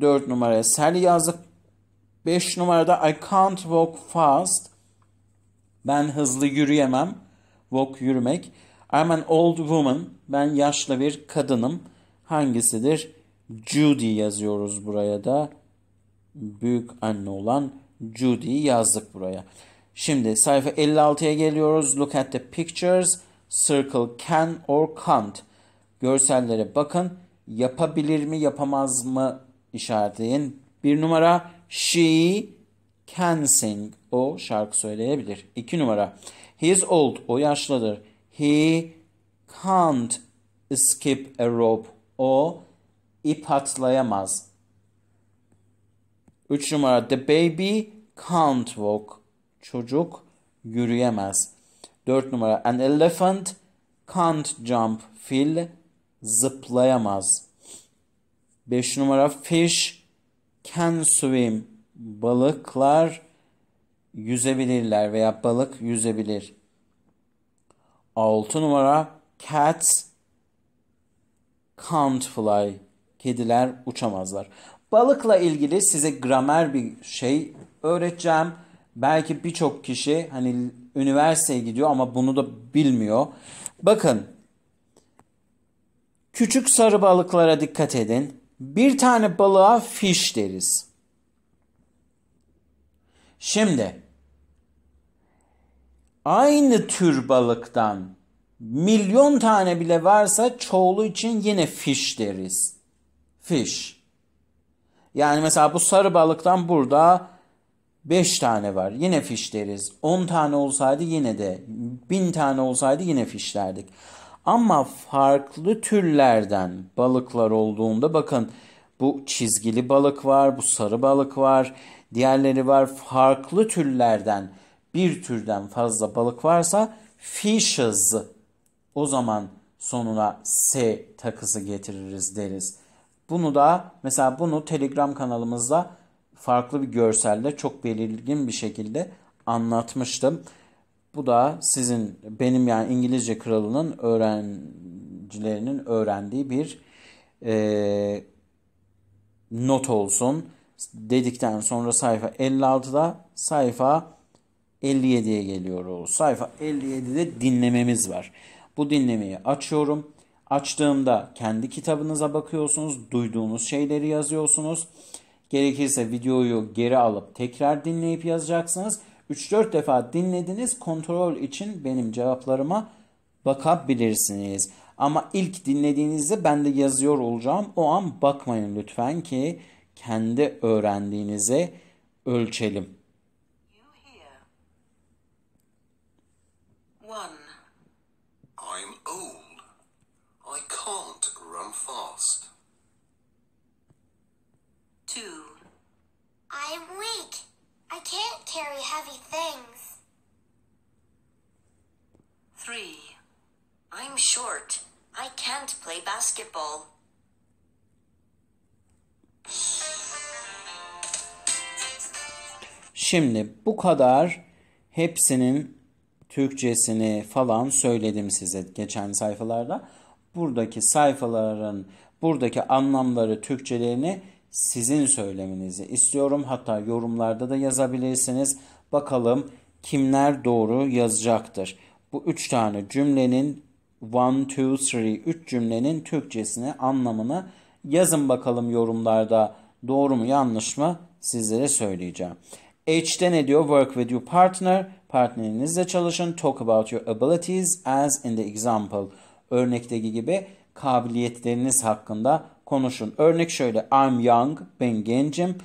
4 numaraya Sally yazdık. 5 numarada I can't walk fast. Ben hızlı yürüyemem. Walk yürümek. I'm an old woman. Ben yaşlı bir kadınım. Hangisidir? Judy yazıyoruz buraya da. Büyük anne olan Judy yazdık buraya. Şimdi sayfa 56'ya geliyoruz. Look at the pictures. Circle can or can't. Görsellere bakın. Yapabilir mi yapamaz mı işaretleyin. Bir numara she can sing. O şarkı söyleyebilir. İki numara He's old. O yaşlıdır. He can't skip a rope. O ip atlayamaz. 3 numara the baby can't walk. Çocuk yürüyemez. 4 numara an elephant can't jump. Fil zıplayamaz. 5 numara fish can swim. Balıklar yüzebilirler veya balık yüzebilir. 6 numara cats can't fly kediler uçamazlar. Balıkla ilgili size gramer bir şey öğreteceğim. Belki birçok kişi hani üniversiteye gidiyor ama bunu da bilmiyor. Bakın küçük sarı balıklara dikkat edin. Bir tane balığa fish deriz. Şimdi aynı tür balıktan milyon tane bile varsa çoğulu için yine fish deriz fish. Yani mesela bu sarı balıktan burada 5 tane var. Yine fish deriz. 10 tane olsaydı yine de 1000 tane olsaydı yine fish derdik. Ama farklı türlerden balıklar olduğunda bakın bu çizgili balık var, bu sarı balık var, diğerleri var. Farklı türlerden bir türden fazla balık varsa fishes o zaman sonuna s takısı getiririz deriz. Bunu da mesela bunu Telegram kanalımızda farklı bir görselde çok belirgin bir şekilde anlatmıştım. Bu da sizin benim yani İngilizce kralının öğrencilerinin öğrendiği bir e, not olsun. Dedikten sonra sayfa 56'da sayfa 57'ye geliyoruz. Sayfa 57'de dinlememiz var. Bu dinlemeyi açıyorum. Açtığımda kendi kitabınıza bakıyorsunuz, duyduğunuz şeyleri yazıyorsunuz. Gerekirse videoyu geri alıp tekrar dinleyip yazacaksınız. 3-4 defa dinlediniz. Kontrol için benim cevaplarıma bakabilirsiniz. Ama ilk dinlediğinizde ben de yazıyor olacağım. O an bakmayın lütfen ki kendi öğrendiğinizi ölçelim. One. I'm old can't run fast. Two. I'm weak. I can't carry heavy things. Three. I'm short. I can't play basketball. Şimdi bu kadar hepsinin Türkçesini falan söyledim size geçen sayfalarda buradaki sayfaların buradaki anlamları Türkçelerini sizin söylemenizi istiyorum. Hatta yorumlarda da yazabilirsiniz. Bakalım kimler doğru yazacaktır. Bu üç tane cümlenin one, two, three, üç cümlenin Türkçesini, anlamını yazın bakalım yorumlarda doğru mu yanlış mı sizlere söyleyeceğim. H'de ne diyor? Work with your partner. Partnerinizle çalışın. Talk about your abilities as in the example örnekteki gibi kabiliyetleriniz hakkında konuşun. Örnek şöyle I'm young, ben gencim.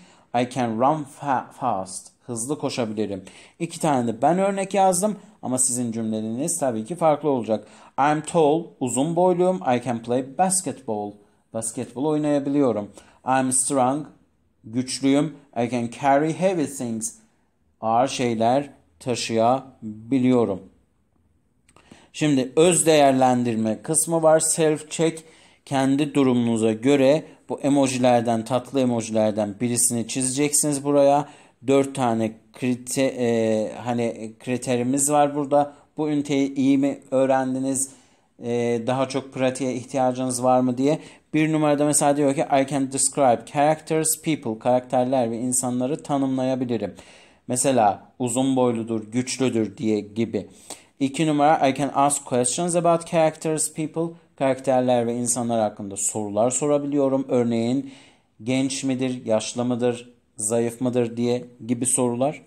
I can run fa fast. Hızlı koşabilirim. İki tane de ben örnek yazdım ama sizin cümleleriniz tabii ki farklı olacak. I'm tall, uzun boyluyum. I can play basketball. Basketbol oynayabiliyorum. I'm strong, güçlüyüm. I can carry heavy things. Ağır şeyler taşıyabiliyorum. Şimdi öz değerlendirme kısmı var. Self check kendi durumunuza göre bu emojilerden tatlı emojilerden birisini çizeceksiniz buraya. 4 tane krite, e, hani kriterimiz var burada. Bu üniteyi iyi mi öğrendiniz? E, daha çok pratiğe ihtiyacınız var mı diye. Bir numarada mesela diyor ki I can describe characters, people, karakterler ve insanları tanımlayabilirim. Mesela uzun boyludur, güçlüdür diye gibi. İki numara I can ask questions about characters, people. Karakterler ve insanlar hakkında sorular sorabiliyorum. Örneğin genç midir, yaşlı mıdır, zayıf mıdır diye gibi sorular.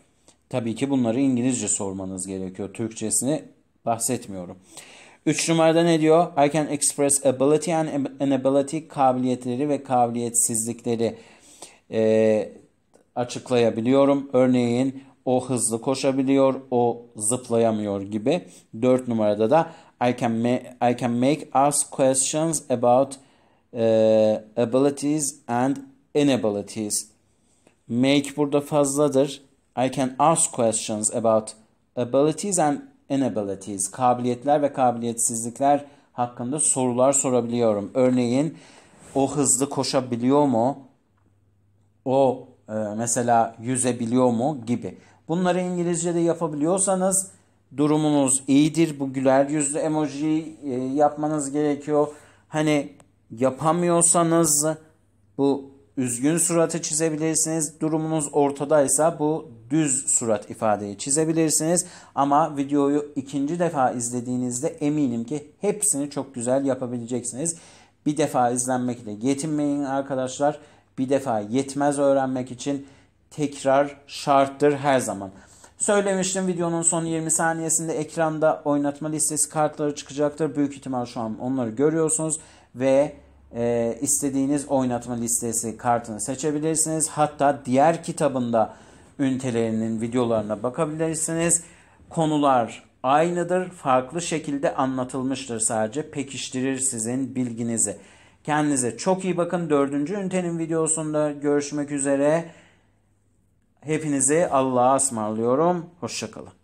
Tabii ki bunları İngilizce sormanız gerekiyor. Türkçesini bahsetmiyorum. Üç numarada ne diyor? I can express ability and inability kabiliyetleri ve kabiliyetsizlikleri e, açıklayabiliyorum. Örneğin o hızlı koşabiliyor, o zıplayamıyor gibi. 4 numarada da I can, make, I can make ask questions about e, abilities and inabilities. Make burada fazladır. I can ask questions about abilities and inabilities. Kabiliyetler ve kabiliyetsizlikler hakkında sorular sorabiliyorum. Örneğin o hızlı koşabiliyor mu? O e, mesela yüzebiliyor mu gibi. Bunları İngilizce'de yapabiliyorsanız durumunuz iyidir. Bu güler yüzlü emoji e, yapmanız gerekiyor. Hani yapamıyorsanız bu üzgün suratı çizebilirsiniz. Durumunuz ortadaysa bu düz surat ifadeyi çizebilirsiniz. Ama videoyu ikinci defa izlediğinizde eminim ki hepsini çok güzel yapabileceksiniz. Bir defa izlenmekle yetinmeyin arkadaşlar. Bir defa yetmez öğrenmek için tekrar şarttır her zaman. Söylemiştim videonun son 20 saniyesinde ekranda oynatma listesi kartları çıkacaktır. Büyük ihtimal şu an onları görüyorsunuz ve e, istediğiniz oynatma listesi kartını seçebilirsiniz. Hatta diğer kitabında ünitelerinin videolarına bakabilirsiniz. Konular aynıdır, farklı şekilde anlatılmıştır sadece. Pekiştirir sizin bilginizi. Kendinize çok iyi bakın. Dördüncü ünitenin videosunda görüşmek üzere. Hepinizi Allah'a ısmarlıyorum. Hoşçakalın.